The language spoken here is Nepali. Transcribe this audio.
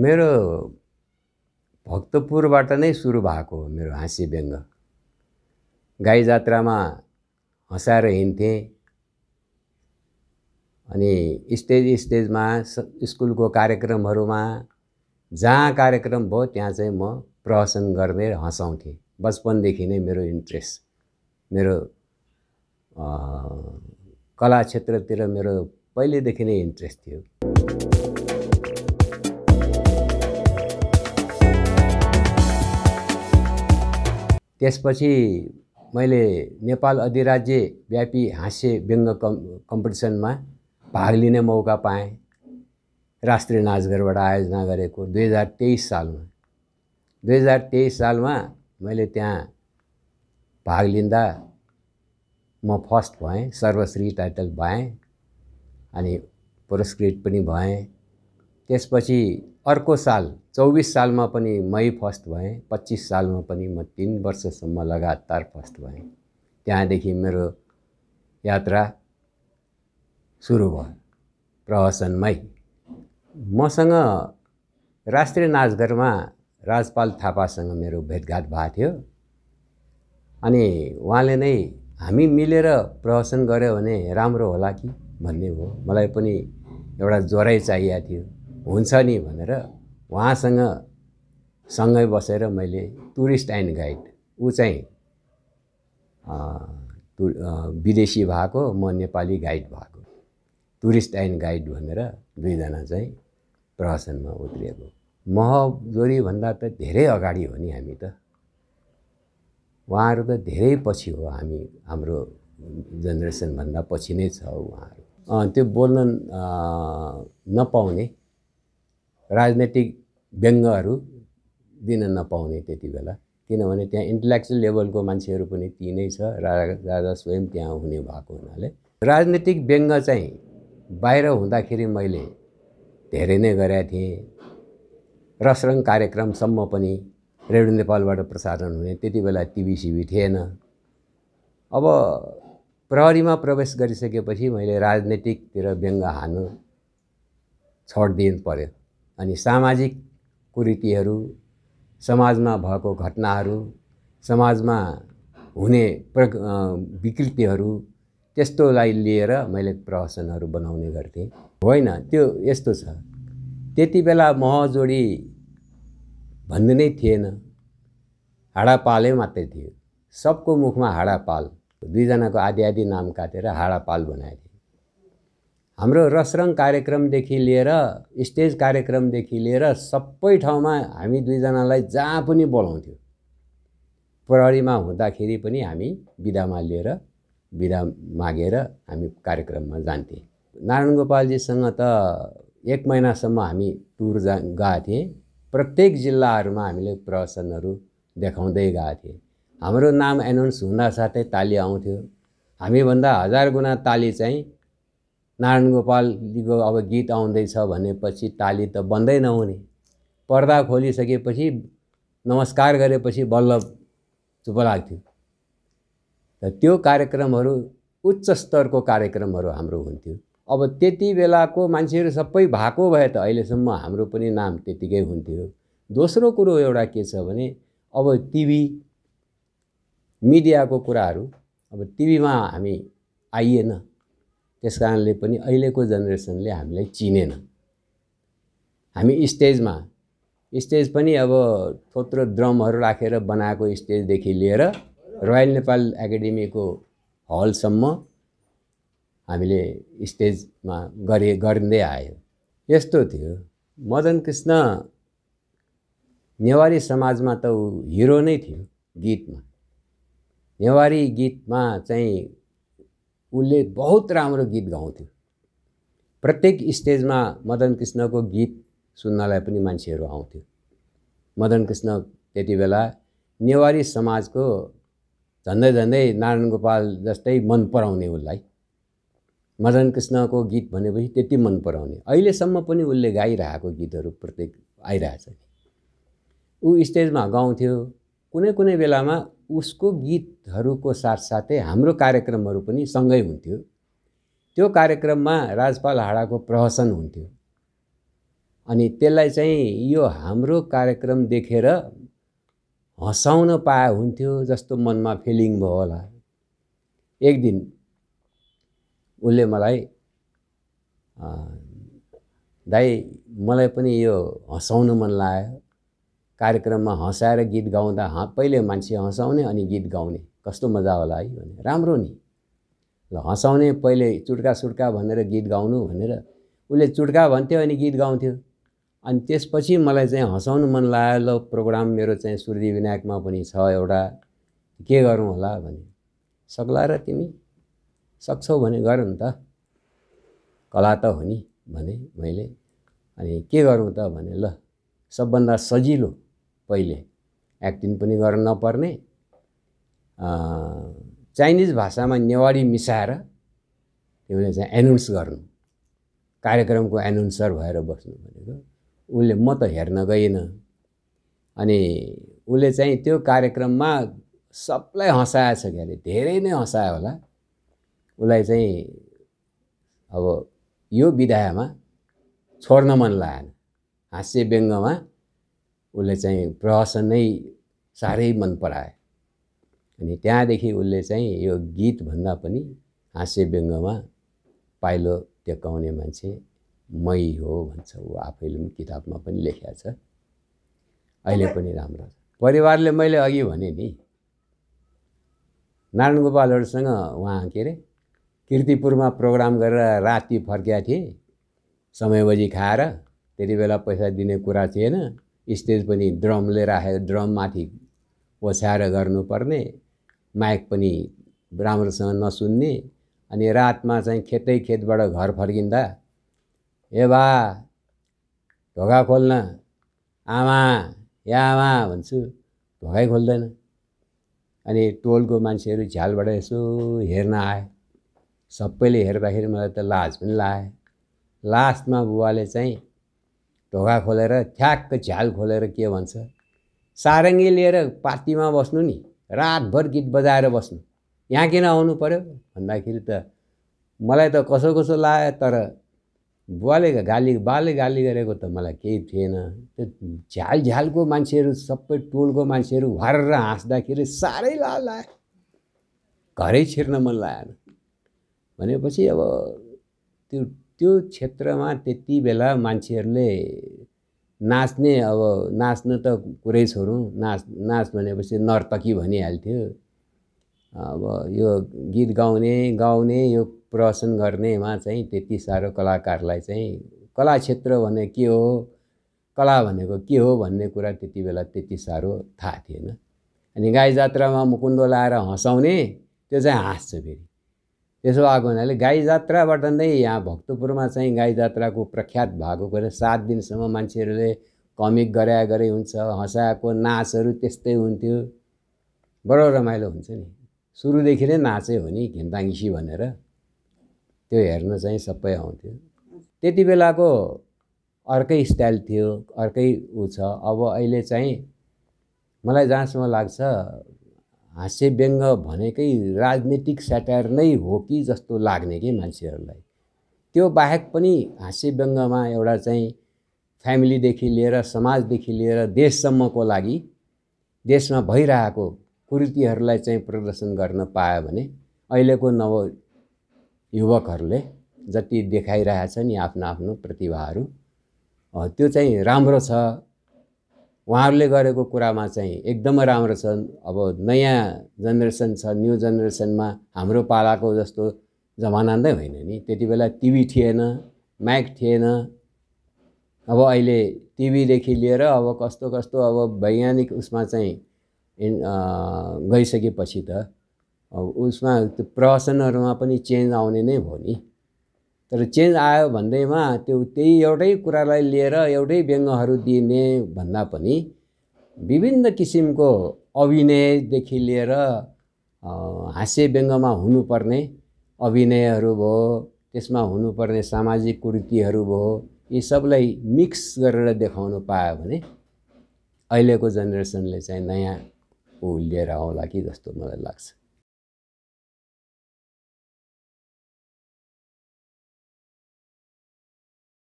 मेरो भक्तपुरबाट नै सुरु भएको हो मेरो हाँसी व्यङ्ग गाई जात्रामा हँसाएर हिँड्थेँ अनि स्टेज स्टेजमा स्कुलको कार्यक्रमहरूमा जहाँ कार्यक्रम भयो त्यहाँ चाहिँ म प्रहसन गर्ने हँसाउँथेँ बचपनदेखि नै मेरो इन्ट्रेस्ट मेरो कला क्षेत्रतिर मेरो पहिलेदेखि नै इन्ट्रेस्ट थियो त्यसपछि मैले नेपाल अधिराज्यव्यापी हाँस्य व्यङ्ग कम् कम्पिटिसनमा भाग लिने मौका पाएँ राष्ट्रिय नाचघरबाट आयोजना गरेको दुई हजार तेइस सालमा दुई हजार तेइस सालमा मैले त्यहाँ भाग लिँदा म फर्स्ट भएँ सर्वश्री टाइटल पाएँ अनि पुरस्कृत पनि भएँ त्यसपछि अर्को साल चौबिस सालमा पनि मै फर्स्ट भएँ पच्चिस सालमा पनि म तिन वर्षसम्म लगातार फर्स्ट भएँ त्यहाँदेखि मेरो यात्रा सुरु भयो प्रहसनमै मसँग राष्ट्रिय नाचघरमा राजपाल थापासँग मेरो भेटघाट भएको थियो अनि उहाँले नै हामी मिलेर प्रहसन गऱ्यो भने राम्रो होला कि भन्ने हो मलाई पनि एउटा ज्वरै चाहिएको थियो हुन्छ नि भनेर उहाँसँग सँगै बसेर मैले टुरिस्ट एन्ड गाइड ऊ चाहिँ टु विदेशी भएको म नेपाली गाइड भएको टुरिस्ट एन्ड गाइड भनेर दुईजना चाहिँ प्रहसनमा उत्रिएको महजोरीभन्दा त धेरै अगाडि हो नि हामी त उहाँहरू त धेरै पछि हो हामी हाम्रो जेनेरेसनभन्दा पछि नै छ उहाँहरू त्यो बोल्न नपाउने राजनैतिक व्यङ्गहरू दिन नपाउने त्यति बेला किनभने त्यहाँ इन्टेलेक्चुअल लेभलको मान्छेहरू पनि ती नै छ राजा राजा स्वयं त्यहाँ हुने भएको हुनाले राजनीतिक व्यङ्ग चाहिँ बाहिर हुँदाखेरि मैले धेरै नै गरेका थिएँ रसरङ कार्यक्रमसम्म पनि रेडियो नेपालबाट प्रसारण हुने त्यति बेला टिभी सिभी थिएन अब प्रहरीमा प्रवेश गरिसकेपछि मैले राजनीतिकतिर व्यङ्ग हाल्नु छोडिदिनु पऱ्यो अनि सामाजिक कुरीतिहरू समाजमा भएको घटनाहरू समाजमा हुने प्र विकृतिहरू त्यस्तोलाई लिएर मैले प्रहसनहरू बनाउने गर्थेँ होइन त्यो यस्तो छ त्यति बेला महजोडी भन्ने नै थिएन हाडापालै मात्रै थियो सबको मुखमा हाडापाल दुईजनाको आदि आधी नाम काटेर हाडापाल बनाएको हाम्रो रसरङ कार्यक्रमदेखि लिएर स्टेज कार्यक्रमदेखि लिएर सबै ठाउँमा हामी दुईजनालाई जहाँ पनि बोलाउँथ्यो प्रहरीमा हुँदाखेरि पनि हामी बिदामा लिएर बिदा मागेर हामी कार्यक्रममा जान्थ्यौँ नारायण गोपालजीसँग त एक महिनासम्म हामी टुर जा गएको थिएँ प्रत्येक जिल्लाहरूमा हामीले प्रवचनहरू देखाउँदै गएको थिएँ हाम्रो नाम एनाउन्स हुँदा साथै ताली आउँथ्यो हामीभन्दा हजार गुणा ताली चाहिँ नारायण गोपालजीको अब गीत आउँदैछ भनेपछि ताली त बन्दै नहुने पर्दा खोलिसकेपछि नमस्कार गरेपछि बल्ल चुप लाग्थ्यो र त्यो कार्यक्रमहरू उच्च स्तरको कार्यक्रमहरू हाम्रो हुन्थ्यो अब त्यति बेलाको मान्छेहरू सबै भएको भए त अहिलेसम्म हाम्रो पनि नाम त्यतिकै हुन्थ्यो दोस्रो कुरो एउटा के छ भने अब टिभी मिडियाको कुराहरू अब टिभीमा हामी आइएन त्यस कारणले पनि अहिलेको जेनेरेसनले हामीलाई चिनेन हामी स्टेजमा स्टेज पनि अब थोत्रो ड्रमहरू राखेर बनाएको स्टेजदेखि लिएर रोयल नेपाल एकाडेमीको हलसम्म हामीले स्टेजमा गरे गर्दै आयो यस्तो थियो मदन कृष्ण नेवारी समाजमा त ऊ हिरो नै थियो गीतमा नेवारी गीतमा चाहिँ उसले बहुत राम्रो गीत गाउँथ्यो प्रत्येक स्टेजमा मदन कृष्णको गीत सुन्नलाई पनि मान्छेहरू आउँथ्यो मदन कृष्ण त्यति बेला नेवारी समाजको झन्डै झन्डै नारायण गोपाल जस्तै मन पराउने उसलाई मदन कृष्णको गीत भनेपछि त्यति मन पराउने अहिलेसम्म पनि उसले गाइरहेको गीतहरू प्रत्येक आइरहेछ ऊ स्टेजमा गाउँथ्यो कुनै कुनै बेलामा उसको गीतहरूको साथसाथै हाम्रो कार्यक्रमहरू पनि सँगै हुन्थ्यो त्यो कार्यक्रममा राजपाल हाडाको प्रहसन हुन्थ्यो अनि त्यसलाई चाहिँ यो हाम्रो कार्यक्रम देखेर हँसाउन पाए हुन्थ्यो जस्तो मनमा फिलिङ भयो होला एक दिन उसले मलाई दाइ मलाई पनि यो हँसाउनु मन लाग्यो कार्यक्रममा हँसाएर गीत गाउँदा हा पहिले मान्छे हँसाउने अनि गीत गाउने कस्तो मजा होला है भने राम्रो नि ल हँसाउने पहिले चुट्का सुट्का भनेर गीत गाउनु भनेर उसले चुट्का भन्थ्यो अनि गीत गाउँथ्यो अनि त्यसपछि मलाई चाहिँ हँसाउनु मन लाग्यो ल प्रोग्राम मेरो चाहिँ सूर्य विनायकमा पनि छ एउटा के गरौँ होला भने सक्ला र तिमी सक्छौ भने गर नि त कला त हो नि भने मैले अनि के गरौँ त भने ल सबभन्दा सजिलो पहिले एक्टिङ पनि गर्न नपर्ने चाइनिज भाषामा नेवारी मिसाएर तिमीले चाहिँ एनाउन्स गर्नु कार्यक्रमको एनाउन्सर भएर बस्नु भनेको उसले म त हेर्न गइनँ अनि उसले चाहिँ त्यो कार्यक्रममा सबलाई हँसाएछ छ अरे धेरै नै हँसायो होला उसलाई चाहिँ अब यो विधामा छोड्न मन लागेन हाँस्य व्यङ्गमा उसले चाहिँ प्रहसन नै साह्रै मन पराए अनि त्यहाँदेखि उसले चाहिँ यो गीतभन्दा पनि हाँस्य व्यङ्गमा पाइलो टेकाउने मान्छे मै हो भन्छ ऊ आफैले पनि किताबमा पनि लेखेको छ अहिले पनि राम्रो छ परिवारले मैले अघि भने नि नारायण गोपालहरूसँग उहाँ के अरे किर्तिपुरमा प्रोग्राम गरेर राति फर्किया थिएँ समय बजी खाएर त्यति बेला पैसा दिने कुरा थिएन स्टेज पनि ड्रमले राखेर ड्रममाथि ओछ्याएर गर्नुपर्ने माइक पनि राम्रोसँग नसुन्ने अनि रातमा चाहिँ खेतै खेतबाट घर फर्किँदा ए बा ढोका खोल्न आमा या आमा भन्छु ढोकै खोल्दैन अनि टोलको मान्छेहरू झ्यालबाट यसो हेर्न आए सबैले हेर्दाखेरि मलाई त लाज पनि लाए लास्टमा बुवाले चाहिँ ढोका खोलेर ठ्याक्क झ्याल खोलेर के भन्छ सारङ्गी लिएर पार्टीमा बस्नु नि रातभर गीत बजाएर बस्नु यहाँ किन आउनु पऱ्यो भन्दाखेरि त मलाई त कसो कसो लाग्यो तर बुवाले गाली बाले गाली गरेको त मलाई केही थिएन त्यो झ्याल झ्यालको मान्छेहरू सबै टोलको मान्छेहरू हरेर हाँस्दाखेरि साह्रै ला लाग्यो घरै छिर्न मन लागेन भनेपछि अब त्यो त्यो क्षेत्रमा त्यति बेला मान्छेहरूले नाच्ने अब नाच्नु त कुरै छोडौँ नाच नाच भनेपछि नर्तकी भनिहाल्थ्यो अब यो गीत गाउने गाउने यो प्रदर्शन गर्नेमा चाहिँ त्यति साह्रो कलाकारलाई चाहिँ कला क्षेत्र भने के हो कला भनेको के हो भन्ने कुरा त्यति बेला त्यति साह्रो थाहा थिएन अनि गाई जात्रामा मुकुन्दो लाएर हँसाउने त्यो चाहिँ हाँस्छ फेरि त्यसो आएको हुनाले गाई जात्राबाट नै यहाँ भक्तपुरमा चाहिँ गाई जात्राको प्रख्यात भएको कुरो सात दिनसम्म मान्छेहरूले कमिक गरे गरे हुन्छ हँसाएको नाचहरू त्यस्तै हुन्थ्यो बडो रमाइलो हुन्छ नि सुरुदेखि नै नाचै हो नि घिन्ताङ्सी भनेर त्यो हेर्न चाहिँ सबै आउँथ्यो त्यति बेलाको अर्कै स्टाइल थियो अर्कै ऊ छ अब अहिले चाहिँ मलाई जहाँसम्म लाग्छ व्यङ्ग भनेकै राजनीतिक सेटायर नै हो कि जस्तो लाग्ने कि मान्छेहरूलाई त्यो बाहेक पनि व्यङ्गमा एउटा चाहिँ फ्यामिलीदेखि लिएर समाजदेखि लिएर देशसम्मको लागि देशमा भइरहेको कुरीतिहरूलाई चाहिँ प्रदर्शन गर्न पायो भने अहिलेको नव युवकहरूले जति देखाइरहेछ नि आफ्नो आफ्नो प्रतिभाहरू त्यो चाहिँ राम्रो छ उहाँहरूले गरेको कुरामा चाहिँ एकदमै राम्रो छन् अब नयाँ जेनेरेसन छ न्यू जेनेरेसनमा हाम्रो पालाको जस्तो जमाना नै होइन नि त्यति बेला टिभी थिएन म्याक थिएन अब अहिले टिभीदेखि लिएर अब कस्तो कस्तो अब वैज्ञानिक उसमा चाहिँ गइसकेपछि त उसमा त्यो प्रवचनहरूमा पनि चेन्ज आउने नै भयो नि तर चेन्ज आयो भन्दैमा त्यो त्यही एउटै कुरालाई लिएर एउटै व्यङ्गहरू दिने भन्दा पनि विभिन्न किसिमको अभिनयदेखि लिएर हाँस्य व्यङ्गमा हुनुपर्ने अभिनयहरू भयो त्यसमा हुनुपर्ने सामाजिक कुरीतिहरू भयो यी सबलाई मिक्स गरेर देखाउनु पायो भने अहिलेको जेनेरेसनले चाहिँ नयाँ ऊ लिएर आउला कि जस्तो मलाई लाग्छ